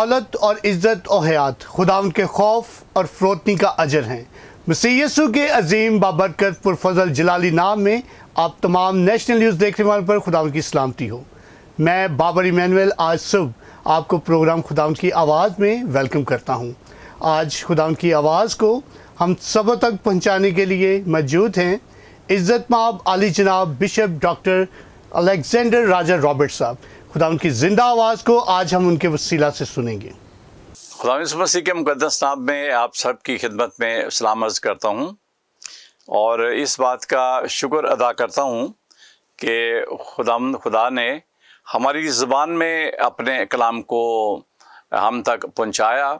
दौलत और इज़्ज़त और हयात खुदा उनके खौफ और फरोतनी का अजर हैं मसीयसु के अजीम बाबरकत पुरफजल जलाली नाम में आप तमाम नेशनल न्यूज़ देखने वालों पर खुदा की सलामती हो मैं बाबर इमानुअल आज सुबह आपको प्रोग्राम खुदा की आवाज़ में वेलकम करता हूँ आज खुदा की आवाज़ को हम सब तक पहुँचाने के लिए मौजूद हैं इज़्ज़त माब अली जनाब bishop doctor Alexander Raja Robert साहब खुदा उनकी ज़िंदा आवाज़ को आज हम उनके वसीला से सुनेंगे खुदा मसीह के मुकदस नाम में आप सब की खिदमत में सलाम अर्ज़ करता हूँ और इस बात का शुक्र अदा करता हूँ कि खुदा खुदा ने हमारी ज़बान में अपने कलाम को हम तक पहुँचाया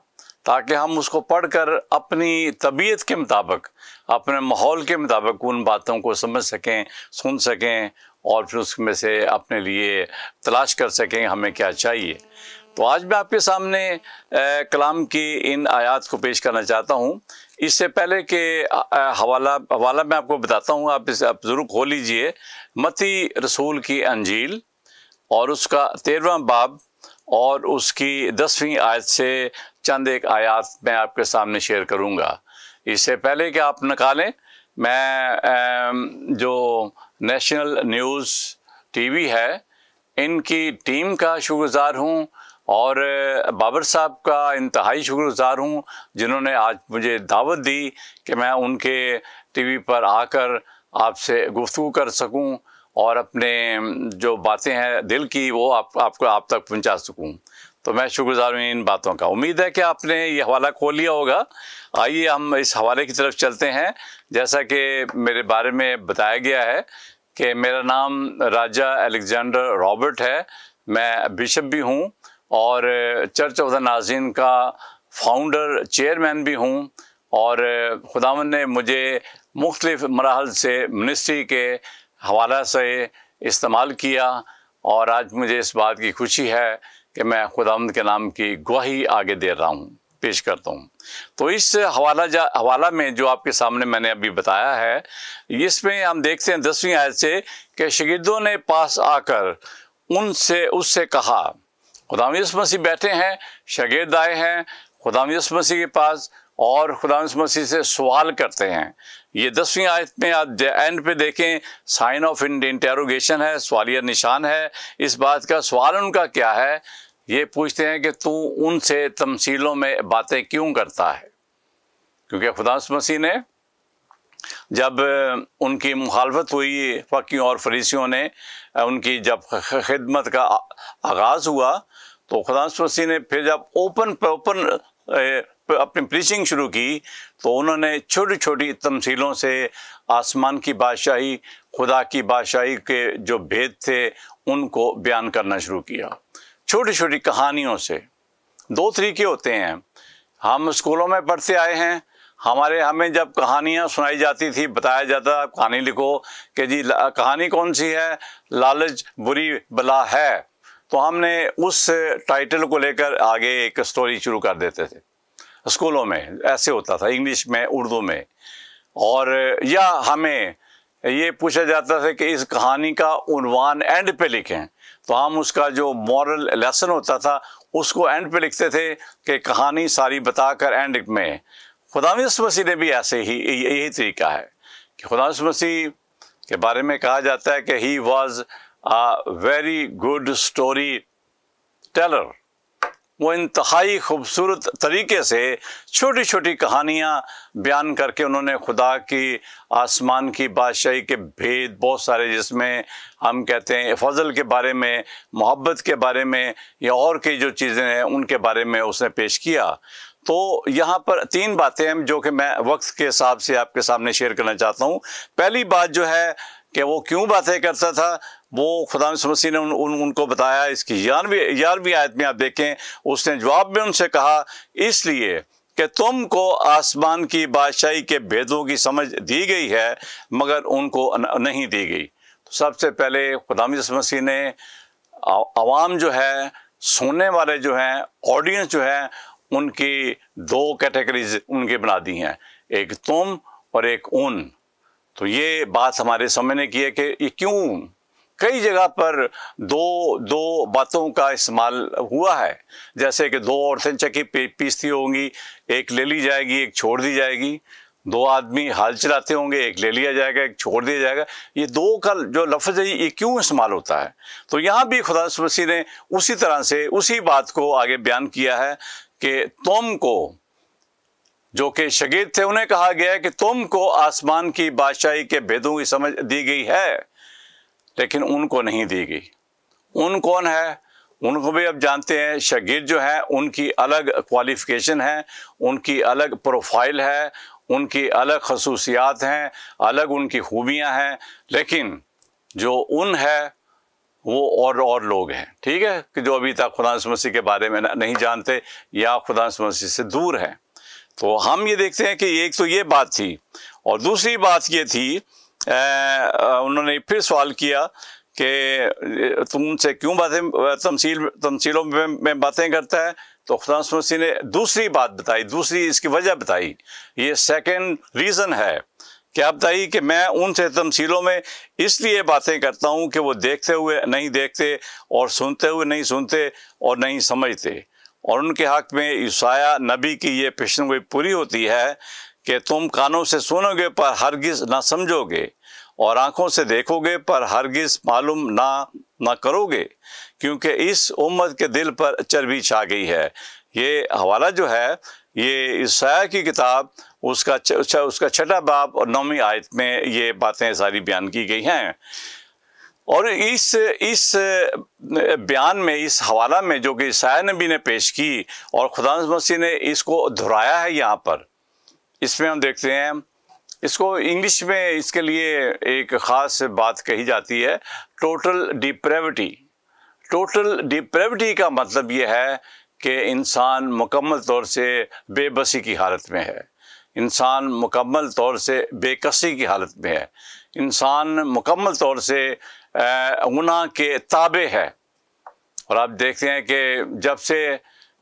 ताकि हम उसको पढ़कर अपनी तबीयत के मुताबिक अपने माहौल के मुताबिक उन बातों को समझ सकें सुन सकें और फिर उसमें से अपने लिए तलाश कर सकें हमें क्या चाहिए तो आज मैं आपके सामने कलाम की इन आयात को पेश करना चाहता हूँ इससे पहले के हवाला हवाला मैं आपको बताता हूँ आप इसे आप ज़रूर खो लीजिए मती रसूल की अंजील और उसका तेरवा बाब और उसकी दसवीं आयत से चंद एक आयात मैं आपके सामने शेयर करूंगा इससे पहले कि आप निकालें मैं जो नेशनल न्यूज़ टीवी है इनकी टीम का शुक्रगुज़ार हूँ और बाबर साहब का इंतहाई शुक्रगुज़ार हूँ जिन्होंने आज मुझे दावत दी कि मैं उनके टीवी पर आकर आपसे गुफ्तु कर सकूं और अपने जो बातें हैं दिल की वो आप आपको आप तक पहुंचा सकूं तो मैं शुक्रगुजार हूँ इन बातों का उम्मीद है कि आपने ये हवाला खोल लिया होगा आइए हम इस हवाले की तरफ चलते हैं जैसा कि मेरे बारे में बताया गया है कि मेरा नाम राजा अलेक्जेंडर रॉबर्ट है मैं बिशप भी हूँ और चर्च ऑफ द नाजीन का फाउंडर चेयरमैन भी हूँ और खुदावन ने मुझे मुख्तलिफ़ मरहल से मिनिस्ट्री के हवाला से इस्तेमाल किया और आज मुझे इस बात की खुशी है कि मैं खुदाम के नाम की गवाही आगे दे रहा हूँ पेश करता हूँ तो इस हवाला जा हवाला में जो आपके सामने मैंने अभी बताया है इसमें हम देखते हैं दसवीं आयत से कि शगीदों ने पास आकर उनसे उससे कहा खुदाम मसीह बैठे हैं शगीद आए हैं खुदाम मसीह के पास और खुदाम मसीह से सवाल करते हैं ये दसवीं आयत में आप एंड पे देखें साइन ऑफ इंटेरोगेशन है सवालिया निशान है इस बात का सवाल उनका क्या है ये पूछते हैं कि तू उनसे तमसीलों में बातें क्यों करता है क्योंकि खुदा मसीह ने जब उनकी मुखालफत हुई फकीियों और फरीसियों ने उनकी जब खिदमत का आगाज़ हुआ तो खुदा मसीह ने फिर जब ओपन ओपन अपनी प्रीचिंग शुरू की तो उन्होंने छोटी छोटी तमसीलों से आसमान की बादशाही खुदा की बादशाही के जो भेद थे उनको बयान करना शुरू किया छोटी छोटी कहानियों से दो तरीके होते हैं हम स्कूलों में पढ़ते आए हैं हमारे हमें जब कहानियाँ सुनाई जाती थी बताया जाता आप कहानी लिखो कि जी कहानी कौन सी है लालच बुरी बला है तो हमने उस टाइटल को लेकर आगे एक स्टोरी शुरू कर देते थे स्कूलों में ऐसे होता था इंग्लिश में उर्दू में और या हमें ये पूछा जाता था कि इस कहानी का उनवान एंड पे लिखें तो हम उसका जो मॉरल लेसन होता था उसको एंड पे लिखते थे कि कहानी सारी बताकर एंड में खुदा मसीह ने भी ऐसे ही यही तरीका है कि खुदा मसीह के बारे में कहा जाता है कि he was a very good story teller वो इंतहाई खूबसूरत तरीके से छोटी छोटी कहानियाँ बयान करके उन्होंने खुदा की आसमान की बादशाही के भेद बहुत सारे जिसमें हम कहते हैं फजल के बारे में मोहब्बत के बारे में या और की जो चीज़ें हैं उनके बारे में उसने पेश किया तो यहाँ पर तीन बातें हैं जो कि मैं वक्त के हिसाब से आपके सामने शेयर करना चाहता हूँ पहली बात जो है कि वो क्यों बातें करता था वो खुदा मसीह ने उन, उन उनको बताया इसकी ग्यारहवीं ग्यारहवीं आयत में आप देखें उसने जवाब में उनसे कहा इसलिए कि तुमको आसमान की बादशाही के भेदों की समझ दी गई है मगर उनको नहीं दी गई तो सबसे पहले खुदाम मसीह ने आवाम जो है सुनने वाले जो हैं ऑडियंस जो हैं उनकी दो कैटेगरीज उनकी बना दी हैं एक तुम और एक उन तो ये बात हमारे समझने की है कि ये क्यों कई जगह पर दो दो बातों का इस्तेमाल हुआ है जैसे कि दो औरतें चक्की पीसती होंगी एक ले ली जाएगी एक छोड़ दी जाएगी दो आदमी हाल चलाते होंगे एक ले लिया जाएगा एक छोड़ दिया जाएगा ये दो का जो लफ्ज़ है ये क्यों इस्तेमाल होता है तो यहाँ भी खुदा मसीह ने उसी तरह से उसी बात को आगे बयान किया है कि तुम को जो कि शगीद थे उन्हें कहा गया है कि तुम को आसमान की बादशाही के भेदों की समझ दी गई है लेकिन उनको नहीं दी गई उन कौन है उनको भी अब जानते हैं शगीर जो है उनकी अलग क्वालिफ़िकेशन है उनकी अलग प्रोफाइल है उनकी अलग खसूसियात हैं अलग उनकी खूबियां हैं लेकिन जो उन है वो और और लोग हैं ठीक है कि जो अभी तक खुदा मसीह के बारे में नहीं जानते या खुदा मसीह से दूर हैं तो हम ये देखते हैं कि एक तो ये बात थी और दूसरी बात ये थी उन्होंने फिर सवाल किया कि तुमसे क्यों बातें तमसील तमसीलों में, में बातें करता है तो खुदा मसी ने दूसरी बात बताई दूसरी इसकी वजह बताई ये सेकंड रीज़न है क्या बताई कि मैं उनसे तमसीलों में इसलिए बातें करता हूँ कि वो देखते हुए नहीं देखते और सुनते हुए नहीं सुनते और नहीं समझते और उनके हक में ईसाया नबी की ये पेशन पूरी होती है कि तुम कानों से सुनोगे पर हरगिज़ ना समझोगे और आँखों से देखोगे पर हरगिज़ मालूम ना ना करोगे क्योंकि इस उम्मत के दिल पर चर्बी छा गई है ये हवाला जो है ये ईसाया की किताब उसका च, उसका छठा बाप और नौवीं आयत में ये बातें सारी बयान की गई हैं और इस इस बयान में इस हवाला में जो कि ईसाया नबी ने पेश की और खुदा मसीह ने इसको दोहराया है यहाँ पर इसमें हम देखते हैं इसको इंग्लिश में इसके लिए एक ख़ास बात कही जाती है टोटल डिप्रेविटी टोटल डिप्रेविटी का मतलब यह है कि इंसान मुकम्मल तौर से बेबसी की हालत में है इंसान मुकम्मल तौर से बेकसी की हालत में है इंसान मुकम्मल तौर से गुना के ताबे है और आप देखते हैं कि जब से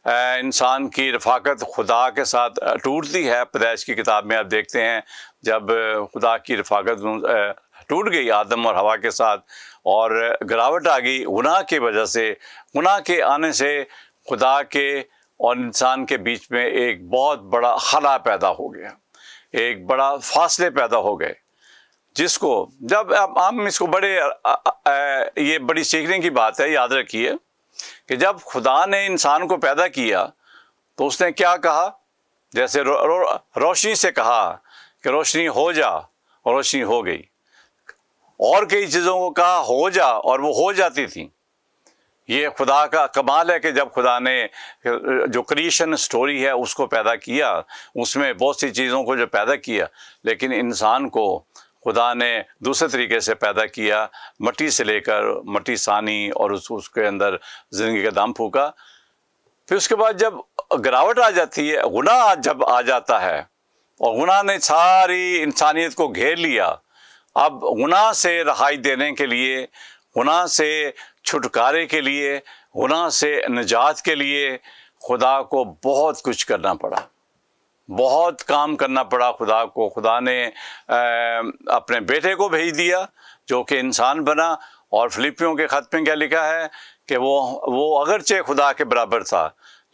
इंसान की रफाकत खुदा के साथ टूटती है पैदाइश की किताब में आप देखते हैं जब खुदा की रफाकत टूट गई आदम और हवा के साथ और गिरावट आ गई गुनाह की वजह से गुनाह के आने से खुदा के और इंसान के बीच में एक बहुत बड़ा खला पैदा हो गया एक बड़ा फासले पैदा हो गए जिसको जब हम इसको बड़े ये बड़ी सीखने की बात है याद रखिए कि जब खुदा ने इंसान को पैदा किया तो उसने क्या कहा जैसे रो, रो, रोशनी से कहा कि रोशनी हो जा और रोशनी हो गई और कई चीज़ों को कहा हो जा और वो हो जाती थी ये खुदा का कमाल है कि जब खुदा ने जो क्रिएशन स्टोरी है उसको पैदा किया उसमें बहुत सी चीज़ों को जो पैदा किया लेकिन इंसान को खुदा ने दूसरे तरीके से पैदा किया मट्टी से लेकर मट्टी सानी और उस उसके अंदर ज़िंदगी का दाम फूका फिर उसके बाद जब गिरावट आ जाती है गुनाह जब आ जाता है और गुना ने सारी इंसानियत को घेर लिया अब गुना से रहाई देने के लिए गुना से छुटकारे के लिए गुना से निजात के लिए खुदा को बहुत कुछ करना पड़ा बहुत काम करना पड़ा खुदा को खुदा ने अपने बेटे को भेज दिया जो कि इंसान बना और फिलिपियों के ख़त में क्या लिखा है कि वो वो अगरचे खुदा के बराबर था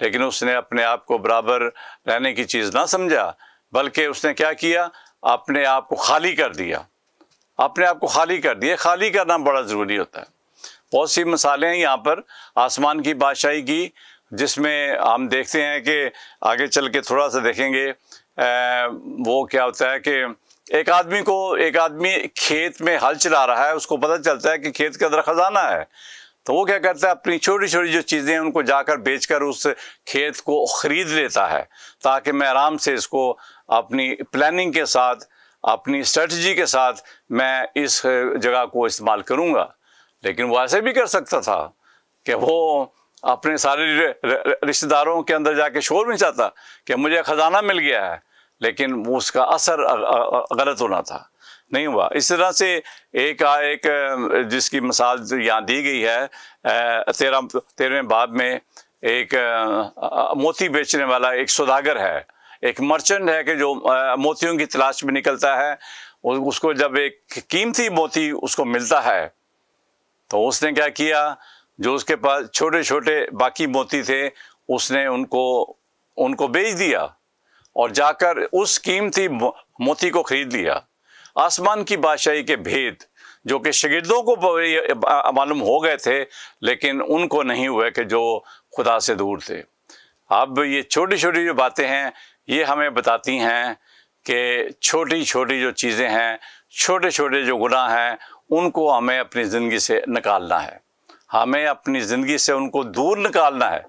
लेकिन उसने अपने आप को बराबर रहने की चीज़ ना समझा बल्कि उसने क्या किया अपने आप को खाली कर दिया अपने आप को खाली कर दिया खाली करना बड़ा ज़रूरी होता है बहुत सी मिसालें हैं यहाँ पर आसमान की बादशाही की जिसमें हम देखते हैं कि आगे चल के थोड़ा सा देखेंगे आ, वो क्या होता है कि एक आदमी को एक आदमी खेत में हल चला रहा है उसको पता चलता है कि खेत के अंदर ख़जाना है तो वो क्या करता है अपनी छोटी छोटी जो चीज़ें हैं उनको जाकर बेचकर उस खेत को ख़रीद लेता है ताकि मैं आराम से इसको अपनी प्लानिंग के साथ अपनी स्ट्रेटजी के साथ मैं इस जगह को इस्तेमाल करूँगा लेकिन वो ऐसे भी कर सकता था कि वो अपने सारे रिश्तेदारों के अंदर जाके शोर भी चाहता कि मुझे खजाना मिल गया है लेकिन उसका असर गलत होना था नहीं हुआ इस तरह से एक आ, एक जिसकी मिसाल यहाँ दी गई है तेरह तेरहवें बाद में एक मोती बेचने वाला एक सौदागर है एक मर्चेंट है कि जो मोतियों की तलाश में निकलता है उसको जब एक कीमती मोती उसको मिलता है तो उसने क्या किया जो उसके पास छोटे छोटे बाकी मोती थे उसने उनको उनको बेच दिया और जाकर उस कीमती मोती को खरीद लिया आसमान की बादशाही के भेद जो कि शगिर्दों को मालूम हो गए थे लेकिन उनको नहीं हुए कि जो खुदा से दूर थे अब ये छोटी छोटी जो बातें हैं ये हमें बताती हैं कि छोटी छोटी जो चीज़ें हैं छोटे छोटे जो गुनाह हैं उनको हमें अपनी ज़िंदगी से निकालना है हमें अपनी ज़िंदगी से उनको दूर निकालना है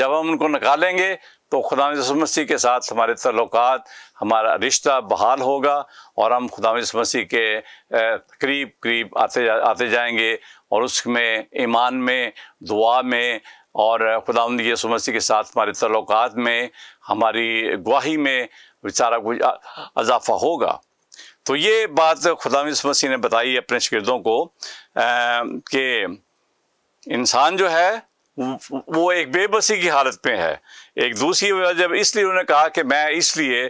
जब हम उनको निकालेंगे तो खुदा मसीह के साथ हमारे तल्लक हमारा रिश्ता बहाल होगा और हम खुदा मसीह के करीब करीब आते जा, आते जाएंगे और उसमें ईमान में दुआ में और खुदा यसु मसीह के साथ हमारे तल्लक में हमारी गवाही में बेचारा कुछ इजाफा होगा तो ये बात खुदा मसीह ने बताई अपने शगिर्दों को कि इंसान जो है वो एक बेबसी की हालत में है एक दूसरी वजह जब इसलिए उन्होंने कहा कि मैं इसलिए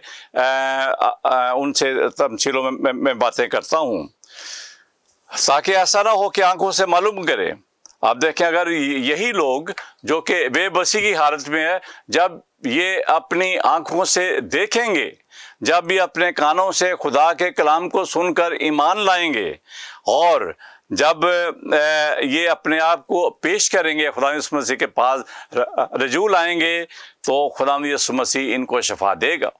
उनसे तमशीलों में में बातें करता हूँ ताकि ऐसा ना हो कि आंखों से मालूम करे आप देखें अगर यही लोग जो कि बेबसी की हालत में है जब ये अपनी आंखों से देखेंगे जब ये अपने कानों से खुदा के कलाम को सुनकर ईमान लाएंगे और जब ये अपने आप को पेश करेंगे खुदा मसीह के पास रजू लाएंगे तो खुदा मसीह इनको शफा देगा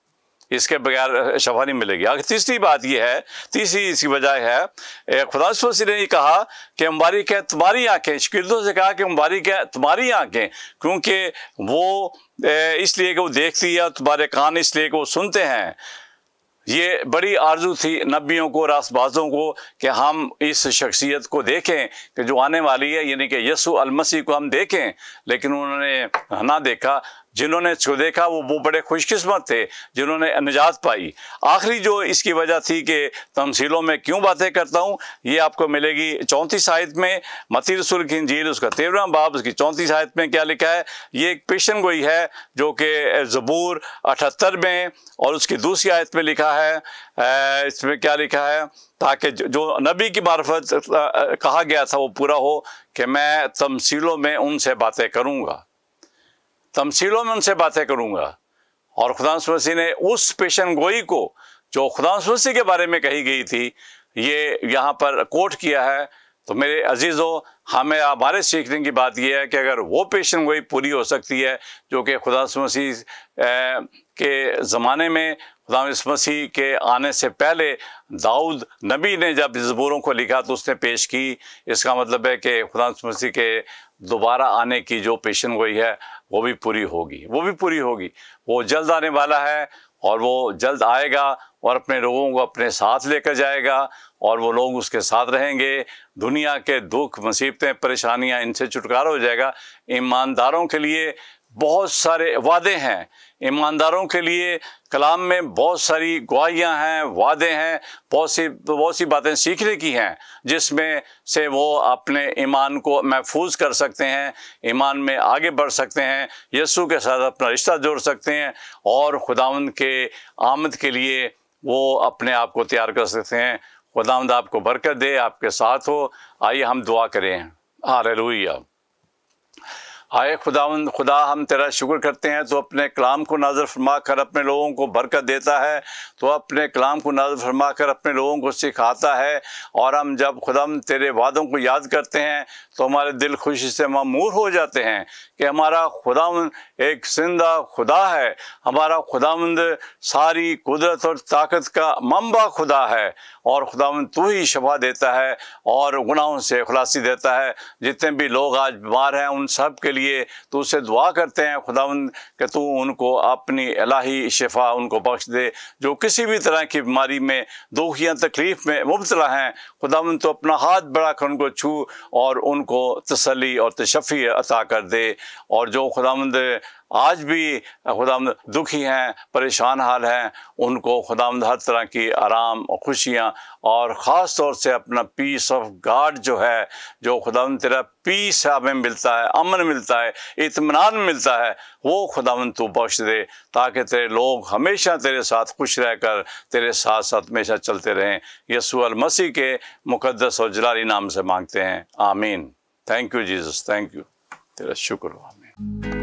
इसके बगैर शफा नहीं मिलेगी आखिर तीसरी बात यह है तीसरी इसकी वजह है खुदा मसीह ने कहा कि मुबारक है तुम्हारी आंखें शकिदों से कहा कि मुबारक है तुम्हारी आंखें क्योंकि वो इसलिए कि वो देखती है तुम्हारे कान इसलिए कि वो सुनते हैं ये बड़ी आरजू थी नबियों को रासबाजों को कि हम इस शख्सियत को देखें कि जो आने वाली है यानी कि यसु अलमसी को हम देखें लेकिन उन्होंने ना देखा जिन्होंने इसको देखा वो वो बड़े खुशकिस्मत थे जिन्होंने निजात पाई आखिरी जो इसकी वजह थी कि तमसीलों में क्यों बातें करता हूँ ये आपको मिलेगी चौंतीस आयत में मती रसूल की झील उसका तेरह बाब उसकी चौंतीस आयत में क्या लिखा है ये एक पेशन गोई है जो कि जबूर अठहत्तर में और उसकी दूसरी आयत में लिखा है इसमें क्या लिखा है ताकि जो नबी की मार्फत कहा गया था वो पूरा हो कि मैं तमसीलों में उनसे बातें करूँगा तमसीलों में उनसे बातें करूँगा और खुदा सुसी ने उस पेशन गोई को जो खुदा सुसी के बारे में कही गई थी ये यहाँ पर कोट किया है तो मेरे अजीज़ों हमें हाँ, हमारे सीखने की बात यह है कि अगर वो पेशन गोई पूरी हो सकती है जो कि खुदा सुसी के ज़माने में खुदा मसीह के आने से पहले दाऊद नबी ने जब जबूरों को लिखा तो उसने पेश की इसका मतलब है कि खुदा मसीह के दोबारा आने की जो पेशन गोई है वो भी पूरी होगी वो भी पूरी होगी वो जल्द आने वाला है और वो जल्द आएगा और अपने लोगों को अपने साथ लेकर जाएगा और वो लोग उसके साथ रहेंगे दुनिया के दुख मुसीबतें परेशानियां इनसे छुटकारा हो जाएगा ईमानदारों के लिए बहुत सारे वादे हैं ईमानदारों के लिए कलाम में बहुत सारी गवाहियाँ हैं वादे हैं बहुत सी बहुत सी बातें सीखने की हैं जिसमें से वो अपने ईमान को महफूज कर सकते हैं ईमान में आगे बढ़ सकते हैं यस्सु के साथ अपना रिश्ता जोड़ सकते हैं और खुदावंद के आमद के लिए वो अपने आप को तैयार कर सकते हैं खुदावंद आपको बरकत दे आपके साथ हो आइए हम दुआ करें हाँ लोहिया आए खुदा खुदा हम तेरा शुक्र करते हैं तो अपने कलाम को नाजर फरमा कर अपने लोगों को बरकत देता है तो अपने कलाम को नाजर फरमा कर अपने लोगों को सिखाता है और हम जब खुदा तेरे वादों को याद करते हैं तो हमारे दिल खुशी से मामूर हो जाते हैं कि हमारा खुदा एक जिंदा खुदा है हमारा खुदा सारी कुदरत और ताकत का मम्बा खुदा है और खुदा तो ही शफा देता है और गुनाहों से खुलासी देता है जितने भी लोग आज बीमार हैं उन सब के लिए तो उसे दुआ करते हैं खुदा कि तू उनको अपनी अलाही शफा उनको बख्श दे जो किसी भी तरह की बीमारी में दुख या तकलीफ़ में मुबतला हैं खुदा तो अपना हाथ बढ़ाकर उनको छू और उनको तसली और तशफ़ी अता कर दे और जो खुदामंद आज भी खुदा दुखी हैं परेशान हाल हैं उनको खुदा हर तरह की आराम और खुशियाँ और ख़ास तौर से अपना पीस ऑफ गाड जो है जो खुदा तेरा पीस हमें मिलता है अमन मिलता है इतमान मिलता है वो खुदा तू बख्श दे ताकि तेरे लोग हमेशा तेरे साथ खुश रहकर तेरे साथ साथ हमेशा चलते रहें यसू मसीह के मुकदस और जलाली नाम से मांगते हैं आमीन thank you Jesus thank you तेरा शुक्र आमीन